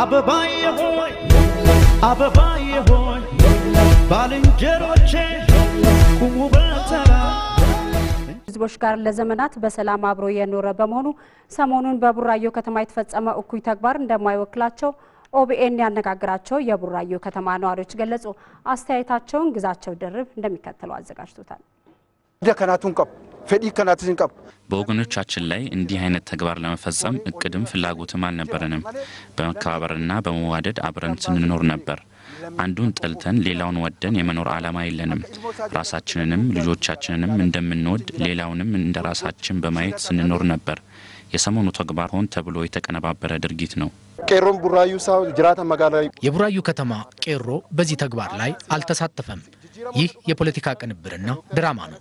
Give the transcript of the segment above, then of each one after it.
አበባዬ ሆይ አበባዬ ሆይ ባልንጀሮቼ ቁሙ በተራ ህዝቦች ጋር ለዘመናት በሰላም አብሮ የኖረ በመሆኑ ሰሞኑን በቡራዮ ከተማ የተፈጸመ እኩይ ተግባር እንደማይወክላቸው ኦቢኤን ያነጋግራቸው የቡራዮ ከተማ ነዋሪዎች ገለጹ። አስተያየታቸውን ግዛቸው ድርብ እንደሚከተለው አዘጋጅቶታል። ሂደ ከናቱን ቀብ ፈዲ ከናቱን ቀብ በወገኖቻችን ላይ እንዲህ አይነት ተግባር ለመፈጸም እቅድም ፍላጎትም አልነበረንም። በመከባበርና በመዋደድ አብረን ስንኖር ነበር። አንዱን ጠልተን ሌላውን ወደን የመኖር ዓላማ የለንም። ራሳችንንም ልጆቻችንንም እንደምንወድ ሌላውንም እንደ ራሳችን በማየት ስንኖር ነበር። የሰሞኑ ተግባር ሆን ተብሎ የተቀነባበረ ድርጊት ነው። ቄሮን ቡራዩ ጅራተ መጋላ የቡራዩ ከተማ ቄሮ በዚህ ተግባር ላይ አልተሳተፈም። ይህ የፖለቲካ ቅንብርና ድራማ ነው።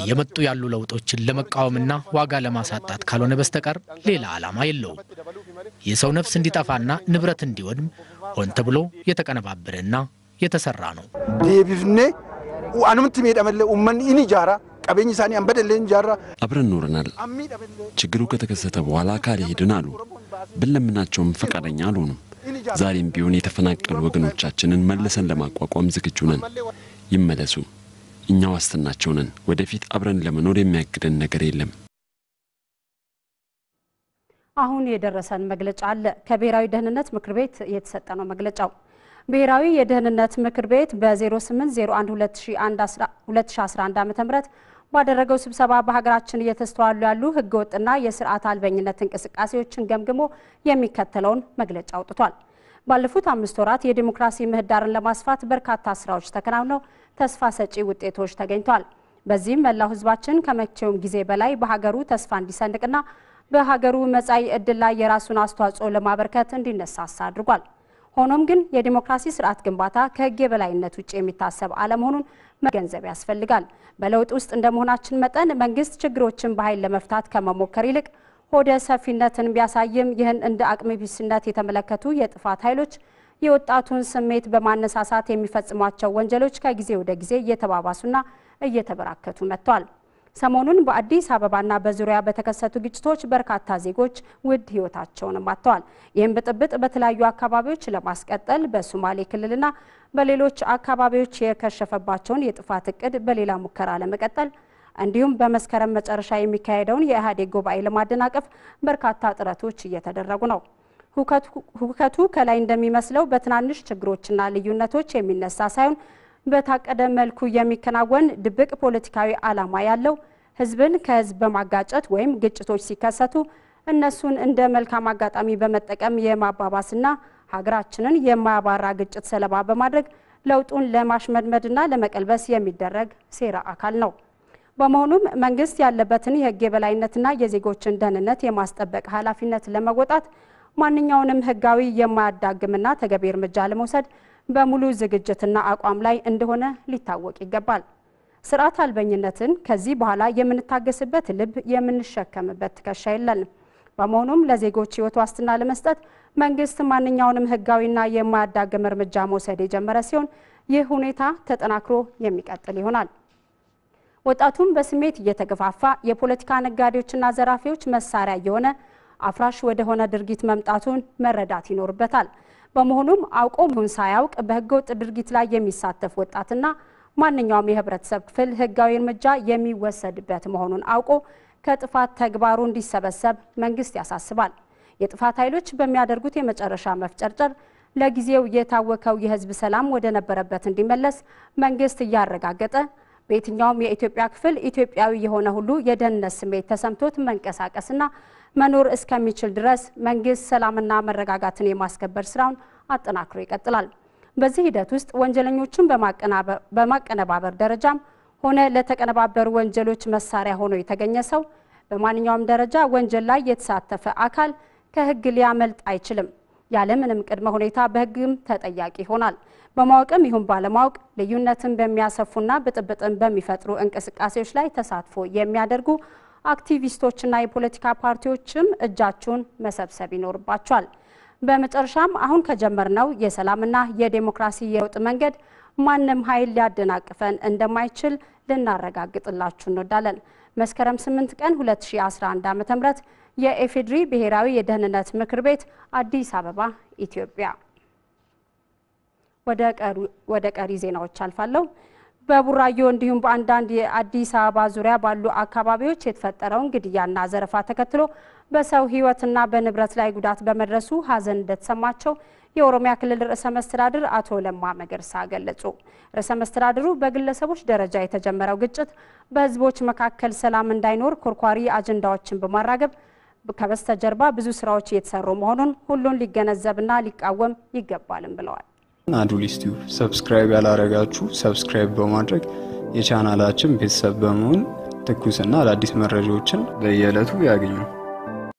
እየመጡ ያሉ ለውጦችን ለመቃወምና ዋጋ ለማሳጣት ካልሆነ በስተቀር ሌላ ዓላማ የለውም። የሰው ነፍስ እንዲጠፋና ንብረት እንዲወድም ሆን ተብሎ የተቀነባበረና የተሰራ ነው። ዴቢፍኔ አንምት ሜዳመለ ኡመን ኢኒ ጃራ ቀበኝ ሳኒ አንበደለ ጃራ አብረን ኖረናል። ችግሩ ከተከሰተ በኋላ አካል ሄድን አሉ። ብንለምናቸውም ፈቃደኛ አልሆኑም። ዛሬም ቢሆን የተፈናቀሉ ወገኖቻችንን መልሰን ለማቋቋም ዝግጁ ነን። ይመለሱ። እኛ ዋስትናቸው ነን። ወደፊት አብረን ለመኖር የሚያግደን ነገር የለም። አሁን የደረሰን መግለጫ አለ። ከብሔራዊ ደህንነት ምክር ቤት የተሰጠ ነው መግለጫው። ብሔራዊ የደህንነት ምክር ቤት በ08012011 ዓ ም ባደረገው ስብሰባ በሀገራችን እየተስተዋሉ ያሉ ህገወጥና የስርዓት አልበኝነት እንቅስቃሴዎችን ገምግሞ የሚከተለውን መግለጫ አውጥቷል። ባለፉት አምስት ወራት የዲሞክራሲ ምህዳርን ለማስፋት በርካታ ስራዎች ተከናውነው ተስፋ ሰጪ ውጤቶች ተገኝቷል። በዚህም መላው ህዝባችን ከመቼውም ጊዜ በላይ በሀገሩ ተስፋ እንዲሰንቅና በሀገሩ መጻኢ ዕድል ላይ የራሱን አስተዋጽኦ ለማበርከት እንዲነሳሳ አድርጓል። ሆኖም ግን የዲሞክራሲ ስርዓት ግንባታ ከህግ የበላይነት ውጭ የሚታሰብ አለመሆኑን መገንዘብ ያስፈልጋል። በለውጥ ውስጥ እንደመሆናችን መጠን መንግስት ችግሮችን በኃይል ለመፍታት ከመሞከር ይልቅ ሆደ ሰፊነትን ቢያሳይም ይህን እንደ አቅም ቢስነት የተመለከቱ የጥፋት ኃይሎች የወጣቱን ስሜት በማነሳሳት የሚፈጽሟቸው ወንጀሎች ከጊዜ ወደ ጊዜ እየተባባሱና እየተበራከቱ መጥቷል። ሰሞኑን በአዲስ አበባና በዙሪያ በተከሰቱ ግጭቶች በርካታ ዜጎች ውድ ሕይወታቸውንም አጥተዋል። ይህም ብጥብጥ በተለያዩ አካባቢዎች ለማስቀጠል በሶማሌ ክልልና በሌሎች አካባቢዎች የከሸፈባቸውን የጥፋት እቅድ በሌላ ሙከራ ለመቀጠል እንዲሁም በመስከረም መጨረሻ የሚካሄደውን የኢህአዴግ ጉባኤ ለማደናቀፍ በርካታ ጥረቶች እየተደረጉ ነው። ሁከቱ ከላይ እንደሚመስለው በትናንሽ ችግሮችና ልዩነቶች የሚነሳ ሳይሆን በታቀደ መልኩ የሚከናወን ድብቅ ፖለቲካዊ ዓላማ ያለው ህዝብን ከህዝብ በማጋጨት ወይም ግጭቶች ሲከሰቱ እነሱን እንደ መልካም አጋጣሚ በመጠቀም የማባባስና ሀገራችንን የማያባራ ግጭት ሰለባ በማድረግ ለውጡን ለማሽመድመድና ለመቀልበስ የሚደረግ ሴራ አካል ነው። በመሆኑም መንግስት ያለበትን የህግ የበላይነትና የዜጎችን ደህንነት የማስጠበቅ ኃላፊነት ለመወጣት ማንኛውንም ህጋዊ የማያዳግምና ተገቢ እርምጃ ለመውሰድ በሙሉ ዝግጅትና አቋም ላይ እንደሆነ ሊታወቅ ይገባል። ስርዓት አልበኝነትን ከዚህ በኋላ የምንታገስበት ልብ፣ የምንሸከምበት ትከሻ የለንም። በመሆኑም ለዜጎች ህይወት ዋስትና ለመስጠት መንግስት ማንኛውንም ህጋዊና የማያዳግም እርምጃ መውሰድ የጀመረ ሲሆን ይህ ሁኔታ ተጠናክሮ የሚቀጥል ይሆናል። ወጣቱም በስሜት እየተገፋፋ የፖለቲካ ነጋዴዎችና ዘራፊዎች መሳሪያ እየሆነ አፍራሽ ወደሆነ ድርጊት መምጣቱን መረዳት ይኖርበታል። በመሆኑም አውቆ ይሁን ሳያውቅ በህገወጥ ድርጊት ላይ የሚሳተፍ ወጣትና ማንኛውም የህብረተሰብ ክፍል ህጋዊ እርምጃ የሚወሰድበት መሆኑን አውቆ ከጥፋት ተግባሩ እንዲሰበሰብ መንግስት ያሳስባል። የጥፋት ኃይሎች በሚያደርጉት የመጨረሻ መፍጨርጨር ለጊዜው የታወከው የህዝብ ሰላም ወደ ነበረበት እንዲመለስ መንግስት እያረጋገጠ በየትኛውም የኢትዮጵያ ክፍል ኢትዮጵያዊ የሆነ ሁሉ የደህንነት ስሜት ተሰምቶት መንቀሳቀስና መኖር እስከሚችል ድረስ መንግስት ሰላምና መረጋጋትን የማስከበር ስራውን አጠናክሮ ይቀጥላል። በዚህ ሂደት ውስጥ ወንጀለኞችን በማቀነባበር ደረጃም ሆነ ለተቀነባበሩ ወንጀሎች መሳሪያ ሆኖ የተገኘ ሰው በማንኛውም ደረጃ ወንጀል ላይ የተሳተፈ አካል ከህግ ሊያመልጥ አይችልም። ያለምንም ቅድመ ሁኔታ በህግም ተጠያቂ ይሆናል። በማወቅም ይሁን ባለማወቅ ልዩነትን በሚያሰፉና ብጥብጥን በሚፈጥሩ እንቅስቃሴዎች ላይ ተሳትፎ የሚያደርጉ አክቲቪስቶችና የፖለቲካ ፓርቲዎችም እጃቸውን መሰብሰብ ይኖርባቸዋል። በመጨረሻም አሁን ከጀመርነው የሰላምና የዴሞክራሲ የለውጥ መንገድ ማንም ኃይል ሊያደናቅፈን እንደማይችል ልናረጋግጥላችሁ እንወዳለን። መስከረም 8 ቀን 2011 ዓ.ም የኢፌዴሪ ብሔራዊ የደህንነት ምክር ቤት አዲስ አበባ ኢትዮጵያ። ወደ ቀሪ ዜናዎች አልፋለሁ። በቡራዮ እንዲሁም በአንዳንድ የአዲስ አበባ ዙሪያ ባሉ አካባቢዎች የተፈጠረውን ግድያና ዘረፋ ተከትሎ በሰው ሕይወትና በንብረት ላይ ጉዳት በመድረሱ ሐዘን እንደተሰማቸው የኦሮሚያ ክልል ርዕሰ መስተዳድር አቶ ለማ መገርሳ ገለጹ። ርዕሰ መስተዳድሩ በግለሰቦች ደረጃ የተጀመረው ግጭት በሕዝቦች መካከል ሰላም እንዳይኖር ኮርኳሪ አጀንዳዎችን በማራገብ ከበስተጀርባ ብዙ ስራዎች እየተሰሩ መሆኑን ሁሉን ሊገነዘብና ሊቃወም ይገባልም ብለዋል። አዱሊስ ቲዩብ ሰብስክራይብ ያላረጋችሁ ሰብስክራይብ በማድረግ የቻናላችን ቤተሰብ በመሆን ትኩስና አዳዲስ መረጃዎችን በየዕለቱ ያገኙ።